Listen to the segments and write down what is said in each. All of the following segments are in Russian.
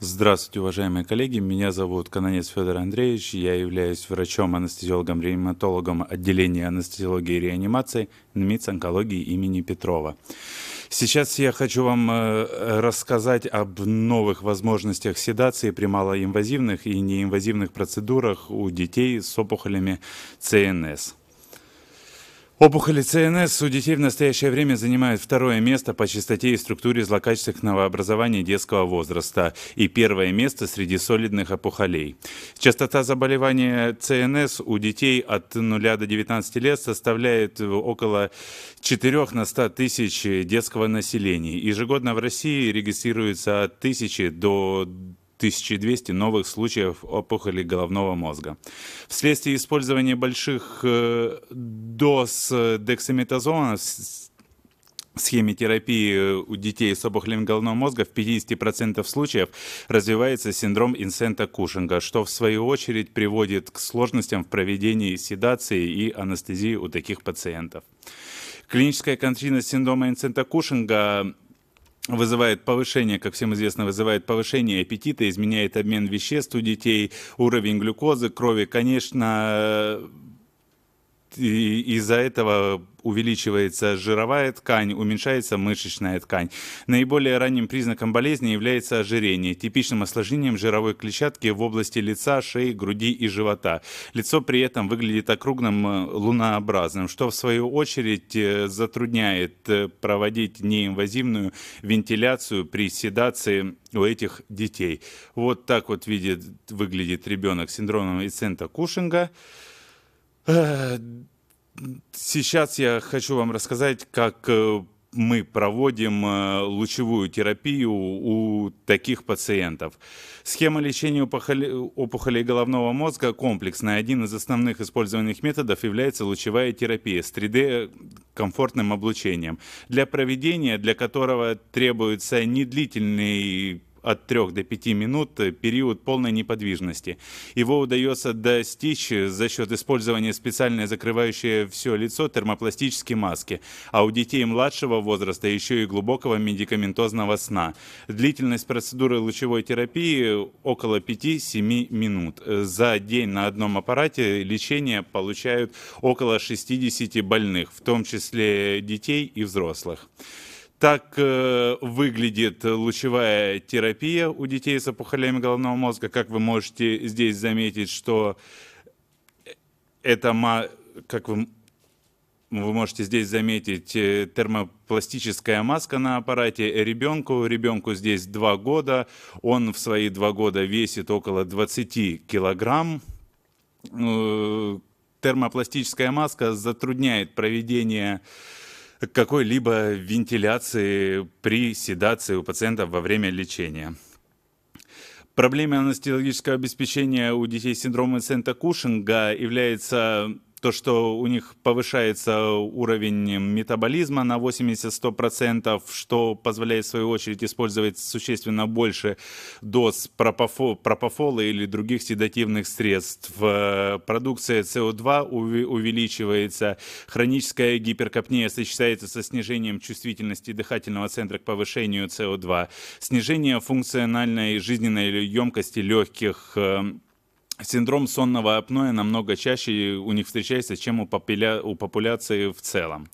Здравствуйте, уважаемые коллеги. Меня зовут Кананец Федор Андреевич. Я являюсь врачом-анестезиологом-реаниматологом отделения анестезиологии и реанимации НМИЦ онкологии имени Петрова. Сейчас я хочу вам э, рассказать об новых возможностях седации при малоинвазивных и неинвазивных процедурах у детей с опухолями ЦНС. Опухоли ЦНС у детей в настоящее время занимают второе место по частоте и структуре злокачественного образования детского возраста и первое место среди солидных опухолей. Частота заболевания ЦНС у детей от 0 до 19 лет составляет э, около 4 на 100 тысяч детского населения. Ежегодно в России регистрируется от 1000 до 1200 новых случаев опухоли головного мозга. Вследствие использования больших э, доз э, дексаметазона схеме терапии э, у детей с опухолями головного мозга в 50% случаев развивается синдром инсента Кушинга, что в свою очередь приводит к сложностям в проведении седации и анестезии у таких пациентов. Клиническая картина синдрома инсента Кушинга вызывает повышение, как всем известно, вызывает повышение аппетита, изменяет обмен веществ у детей, уровень глюкозы, крови. Конечно, из-за этого увеличивается жировая ткань, уменьшается мышечная ткань. Наиболее ранним признаком болезни является ожирение, типичным осложнением жировой клетчатки в области лица, шеи, груди и живота. Лицо при этом выглядит округлым, э, лунообразным, что в свою очередь э, затрудняет э, проводить неинвазивную вентиляцию при седации у этих детей. Вот так вот видит, выглядит ребенок с синдромом Ицента Кушинга. Сейчас я хочу вам рассказать, как э, мы проводим э, лучевую терапию у таких пациентов. Схема лечения опухолей, головного мозга комплексная. Один из основных использованных методов является лучевая терапия с 3D-комфортным облучением, для проведения, для которого требуется недлительный от 3 до 5 минут э, период полной неподвижности. Его удается достичь э, за счет использования специальной закрывающей все лицо термопластической маски, а у детей младшего возраста еще и глубокого медикаментозного сна. Длительность процедуры лучевой терапии около 5-7 минут. За день на одном аппарате лечение получают около 60 больных, в том числе детей и взрослых. Так э, выглядит лучевая терапия у детей с опухолями головного мозга. Как вы можете здесь заметить, что это, ма... как вы, вы можете здесь заметить, э, термопластическая маска на аппарате ребенку. Ребенку здесь два года. Он в свои два года весит около 20 килограмм э, термопластическая маска затрудняет проведение к какой-либо вентиляции при седации у пациентов во время лечения. Проблема анестезиологического обеспечения у детей с синдромом Сента-Кушинга является то, что у них повышается уровень метаболизма на 80-100%, что позволяет, в свою очередь, использовать существенно больше доз пропофо- пропофола или других седативных средств. Э, продукция СО2 увеличивается, хроническая гиперкапния сочетается со снижением чувствительности дыхательного центра к повышению СО2, снижение функциональной жизненной емкости легких, э, синдром сонного апноэ намного чаще у них встречается, чем у, популя... у популяции в целом.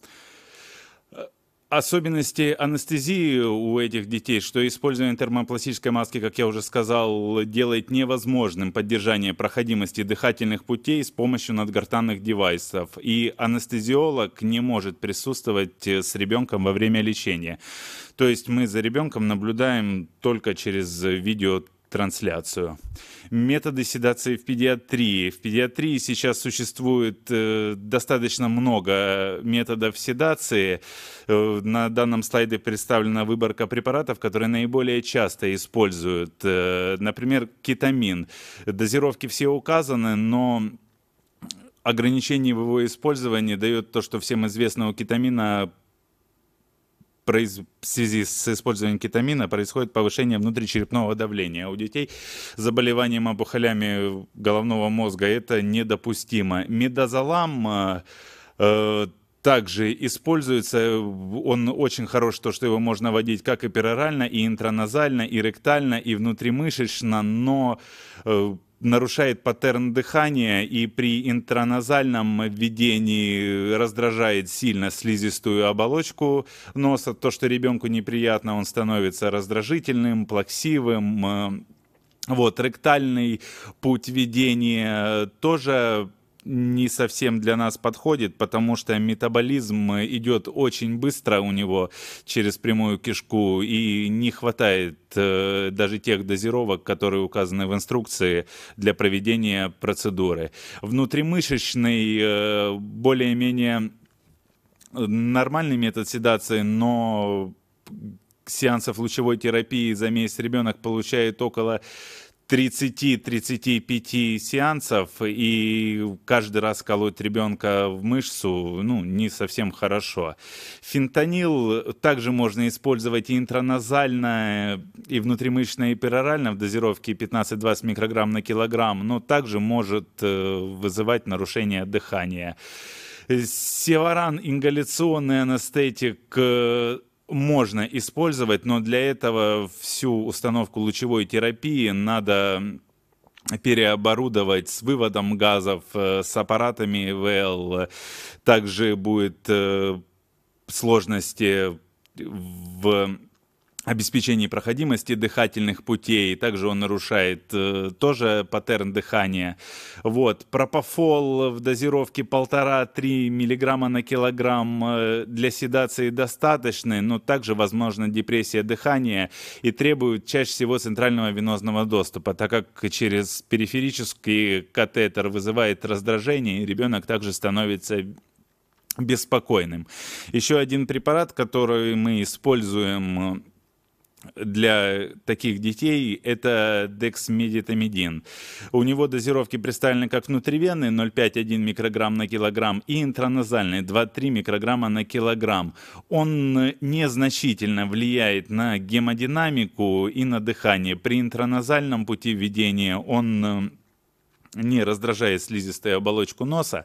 Э, особенности анестезии у этих детей, что использование термопластической маски, как я уже сказал, делает невозможным поддержание проходимости дыхательных путей с помощью надгортанных девайсов. И анестезиолог не может присутствовать э, с ребенком во время лечения. То есть мы за ребенком наблюдаем только через видео трансляцию. Методы седации в педиатрии. В педиатрии сейчас существует э, достаточно много э, методов седации. Э, на данном слайде представлена выборка препаратов, которые наиболее часто используют. Э, например, кетамин. Дозировки все указаны, но ограничение в его использовании дает то, что всем известно у кетамина произ... в связи с использованием кетамина происходит повышение внутричерепного давления. У детей с заболеванием опухолями головного мозга это недопустимо. Медозолам э, э также используется. Он очень хорош, то, что его можно вводить как и перорально, и интраназально, и ректально, и внутримышечно, но э, нарушает паттерн дыхания и при интраназальном введении раздражает сильно слизистую оболочку носа. То, что ребенку неприятно, он становится раздражительным, плаксивым. Э, вот, ректальный путь ведения тоже не совсем для нас подходит, потому что метаболизм э, идет очень быстро у него через прямую кишку, и не хватает э, даже тех дозировок, которые указаны в инструкции для проведения процедуры. Внутримышечный э, более-менее нормальный метод седации, но сеансов лучевой терапии за месяц ребенок получает около 30-35 сеансов и каждый раз колоть ребенка в мышцу, ну, не совсем хорошо. Фентанил также можно использовать и интраназально, и внутримышечно, и перорально в дозировке 15-20 микрограмм на килограмм, но также может э, вызывать нарушение дыхания. Севаран, ингаляционный анестетик, э, можно использовать, но для этого всю установку лучевой терапии надо переоборудовать с выводом газов, э, с аппаратами ВЛ. Также будет э, сложности в обеспечении проходимости дыхательных путей. Также он нарушает э, тоже паттерн дыхания. Вот. Пропофол в дозировке 1,5-3 мг на килограмм э, для седации достаточны, но также возможна депрессия дыхания и требует чаще всего центрального венозного доступа, так как через периферический катетер вызывает раздражение, и ребенок также становится беспокойным. Еще один препарат, который мы используем э, для таких детей это дексмедитамидин. У него дозировки представлены как внутривенные 0,5-1 микрограмм на килограмм и интраназальные 2-3 микрограмма на килограмм. Он незначительно влияет на гемодинамику и на дыхание. При интраназальном пути введения он э, не раздражает слизистую оболочку носа.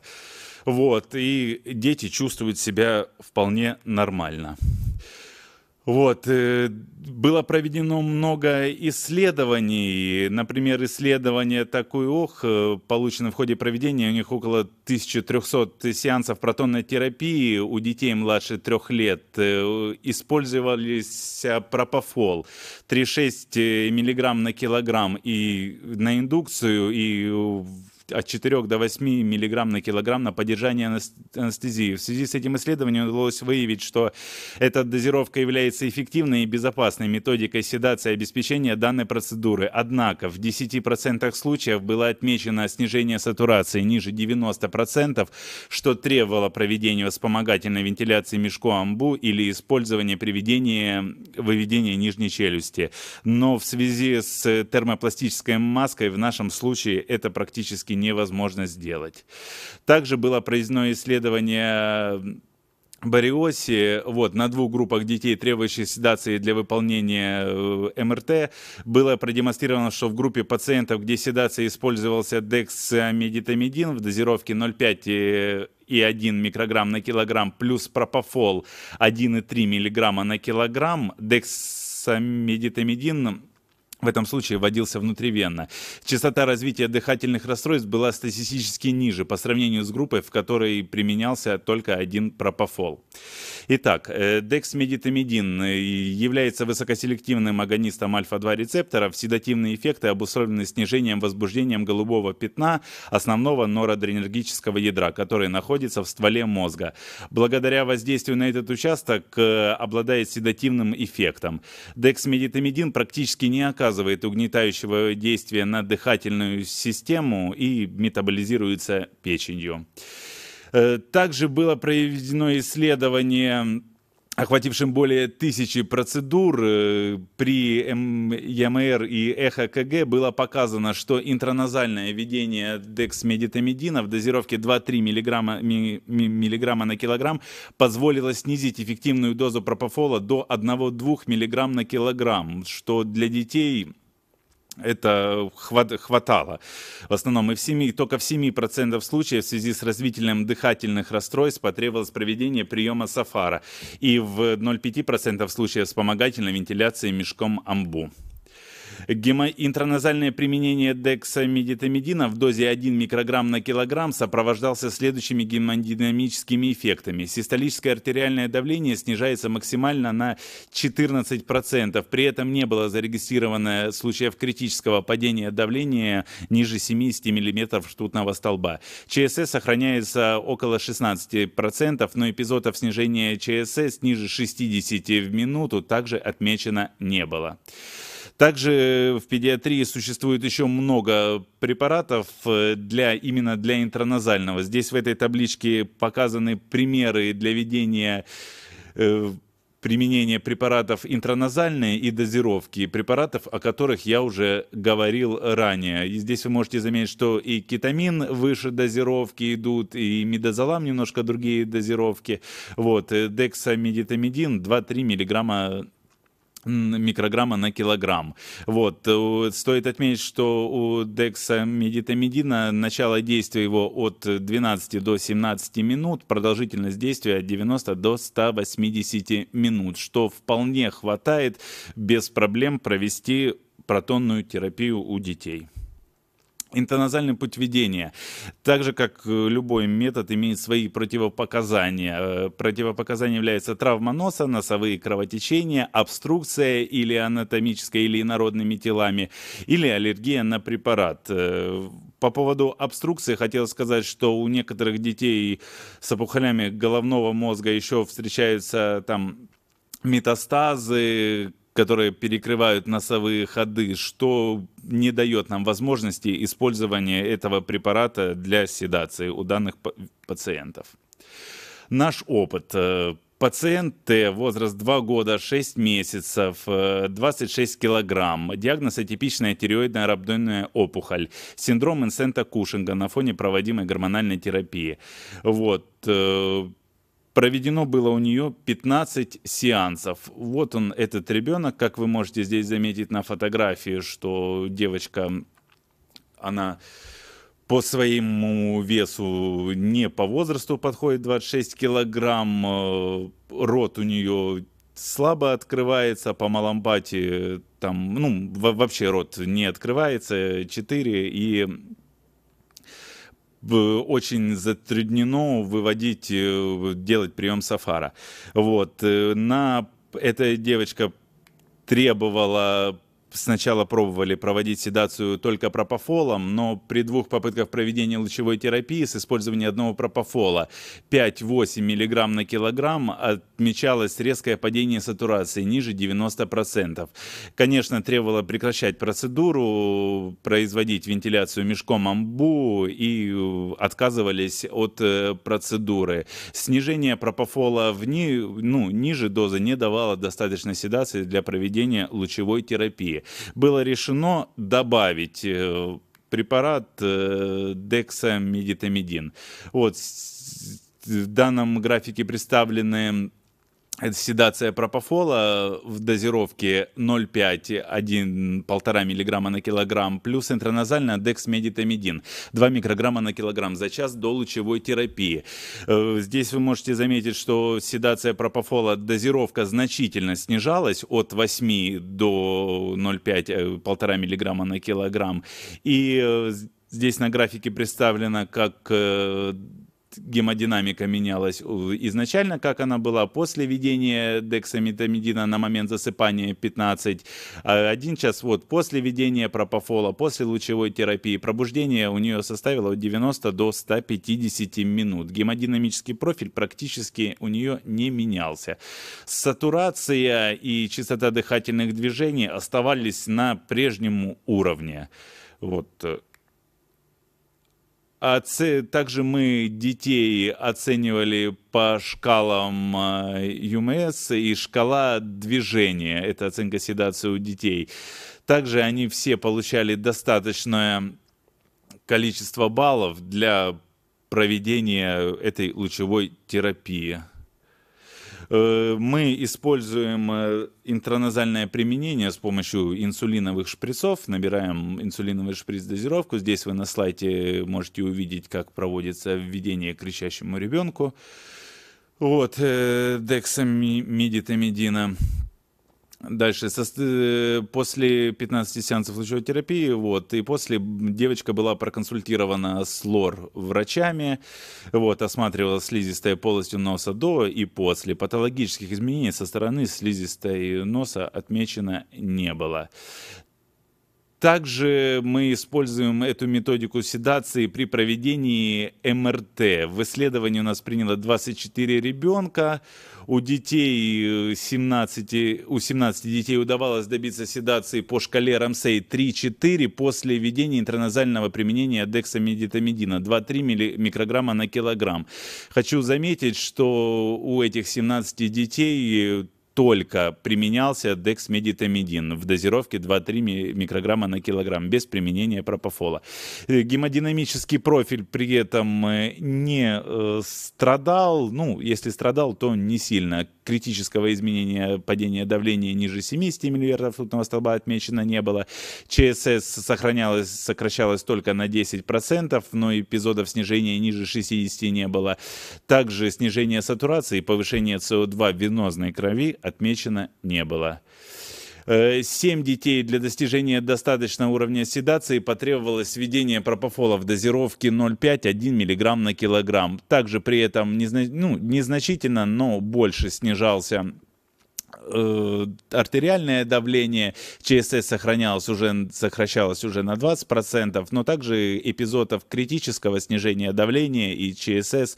Вот, и дети чувствуют себя вполне нормально. Вот. Э, было проведено много исследований. Например, исследование такой. Ох, э, получено в ходе проведения. У них около 1300 сеансов протонной терапии у детей младше трех лет. Э, Использовались пропофол 3,6 миллиграмм на килограмм и на индукцию, и от 4 до 8 мг на килограмм на поддержание анестезии. В связи с этим исследованием удалось выявить, что эта дозировка является эффективной и безопасной методикой седации обеспечения данной процедуры. Однако в 10% случаев было отмечено снижение сатурации ниже 90%, что требовало проведения вспомогательной вентиляции мешку амбу или использования приведения выведения нижней челюсти. Но в связи с термопластической маской в нашем случае это практически невозможно сделать. Также было произведено исследование э, Бариоси, вот, на двух группах детей, требующих седации для выполнения э, МРТ, было продемонстрировано, что в группе пациентов, где седация использовался дексамедитамидин в дозировке 0,5 э, и 1 микрограмм на килограмм плюс пропофол 1,3 миллиграмма на килограмм, дексамедитамидин в этом случае вводился внутривенно. Частота развития дыхательных расстройств была статистически ниже по сравнению с группой, в которой применялся только один пропофол. Итак, э, дексмедитамидин э, является высокоселективным агонистом альфа-2 рецепторов. Седативные эффекты обусловлены снижением возбуждением голубого пятна основного норадреналергического ядра, который находится в стволе мозга. Благодаря воздействию на этот участок э, обладает седативным эффектом. Дексмедитамидин практически не оказывает угнетающего действия на дыхательную систему и метаболизируется печенью. Э, также было проведено исследование охватившим более тысячи процедур э, при ЕМР и ЭХКГ было показано, что интраназальное введение дексмедитамидина в дозировке 2-3 миллиграмма, миллиграмма на килограмм позволило снизить эффективную дозу пропофола до 1-2 миллиграмм на килограмм, что для детей это хватало. В основном и в 7, только в 7% случаев в связи с развитием дыхательных расстройств потребовалось проведение приема сафара и в 0,5% случаев вспомогательной вентиляции мешком амбу. Интраназальное применение дексамедитамидина в дозе 1 микрограмм на килограмм сопровождался следующими гемодинамическими эффектами. Систолическое артериальное давление снижается максимально на 14%. При этом не было зарегистрировано случаев критического падения давления ниже 70 мм штутного столба. ЧСС сохраняется около 16%, но эпизодов снижения ЧСС ниже 60 в минуту также отмечено не было. Также э, в педиатрии существует еще много препаратов э, для, именно для интраназального. Здесь в этой табличке показаны примеры для ведения э, применения препаратов интраназальные и дозировки препаратов, о которых я уже говорил ранее. И здесь вы можете заметить, что и кетамин выше дозировки идут, и мидозолам немножко другие дозировки. Вот, э, дексамедитамидин 2-3 миллиграмма микрограмма на килограмм. Вот. Э, стоит отметить, что у дексамедитамидина начало действия его от 12 до 17 минут, продолжительность действия от 90 до 180 минут, что вполне хватает без проблем провести протонную терапию у детей. Интоназальный путь ведения, так же как э, любой метод, имеет свои противопоказания. Э, Противопоказанием является травма носа, носовые кровотечения, обструкция или анатомическая, или инородными телами, или аллергия на препарат. Э, по поводу обструкции хотел сказать, что у некоторых детей с опухолями головного мозга еще встречаются там метастазы, которые перекрывают носовые ходы, что не дает нам возможности использования этого препарата для седации у данных пациентов. Наш опыт. Э, пациент Т, возраст 2 года, 6 месяцев, 26 э, килограмм. Диагноз атипичная тиреоидная рабдойная опухоль. Синдром Инсента Кушинга на фоне проводимой гормональной терапии. Вот э, Проведено было у нее 15 сеансов. Вот он, этот ребенок, как вы можете здесь заметить на фотографии, что девочка, она по своему весу не по возрасту подходит 26 килограмм, э, рот у нее слабо открывается, по Маламбате там, ну, вообще рот не открывается, 4, и Э, очень затруднено выводить, э, делать прием сафара. Вот. Э, на эта девочка требовала сначала пробовали проводить седацию только пропофолом, но при двух попытках проведения лучевой терапии с использованием одного пропофола 5-8 мг на килограмм от отмечалось резкое падение сатурации ниже 90%. Конечно, требовало прекращать процедуру, производить вентиляцию мешком амбу и э, отказывались от э, процедуры. Снижение пропофола в ни ну, ниже дозы не давало достаточной седации для проведения лучевой терапии. Было решено добавить э, препарат дексамедитамидин. Вот в данном графике представлены седация пропофола в дозировке 0,5-1,5 мг на килограмм плюс интраназальная дексмедитамидин 2 микрограмма на килограмм за час до лучевой терапии. Э, здесь вы можете заметить, что седация пропофола дозировка значительно снижалась от 8 до 0,5-1,5 мг на килограмм. И э, Здесь на графике представлено, как э, гемодинамика менялась изначально, как она была после введения дексаметамидина на момент засыпания 15, а один час вот после введения пропофола, после лучевой терапии, пробуждение у нее составило от 90 до 150 минут. Гемодинамический профиль практически у нее не менялся. Сатурация и частота дыхательных движений оставались на прежнем уровне. Вот э, Оце... А также мы детей оценивали по шкалам а, ЮМС эм и шкала движения. Это оценка седации у детей. Также они все получали достаточное количество баллов для проведения этой лучевой терапии. Э, мы используем э, интраназальное применение с помощью инсулиновых шприцов. Набираем инсулиновый шприц-дозировку. Здесь вы на слайде можете увидеть, как проводится введение кричащему ребенку. Вот, э, дексамедитамидина. Дальше, со, э, после 15 сеансов лучевой терапии, вот, и после девочка была проконсультирована с лор врачами, вот, осматривала слизистая полость носа до и после. Патологических изменений со стороны слизистой носа отмечено не было. Также мы используем эту методику седации при проведении МРТ. В исследовании у нас приняло 24 ребенка. У детей 17, э, у 17 детей удавалось добиться седации по шкале Рамсей 3-4 после введения интраназального применения дексамедитамидина 2-3 микрограмма на килограмм. Хочу заметить, что у этих 17 детей э, только применялся дексмедитамидин в дозировке 2-3 микрограмма на килограмм без применения пропофола. Э, гемодинамический профиль при этом э, не э, страдал, ну, если страдал, то не сильно. Критического изменения падения давления ниже 70 мм ртутного столба отмечено не было. ЧСС сохранялось, сокращалось только на 10%, но эпизодов снижения ниже 60 не было. Также снижение сатурации и повышение СО2 в венозной крови отмечено не было. 7 э, детей для достижения достаточного уровня седации потребовалось введение пропофола в дозировке 0,5-1 мг на килограмм. Также при этом ну, незначительно, но больше снижался э, артериальное давление, ЧСС сохранялось уже, сокращалось уже на 20%, но также эпизодов критического снижения давления и ЧСС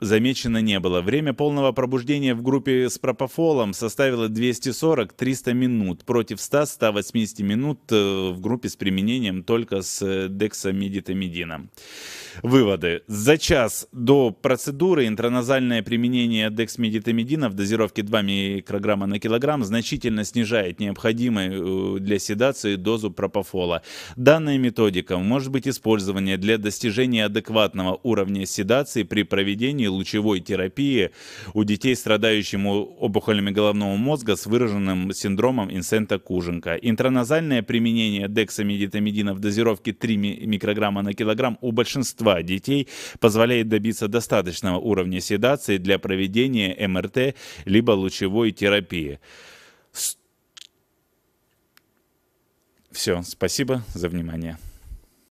замечено не было. Время полного пробуждения в группе с пропофолом составило 240-300 минут против 100-180 минут э, в группе с применением только с э, дексамедитамидином. Выводы. За час до процедуры интраназальное применение дексмедитамидина в дозировке 2 микрограмма на килограмм значительно снижает необходимую э, для седации дозу пропофола. Данная методика может быть использована для достижения адекватного уровня седации при проведении лечении лучевой терапии у детей, страдающих опухолями головного мозга с выраженным синдромом Инсента-Куженка. Интраназальное применение дексамедитамидина в дозировке 3 микрограмма на килограмм у большинства детей позволяет добиться достаточного уровня седации для проведения МРТ либо лучевой терапии. Все, спасибо за внимание.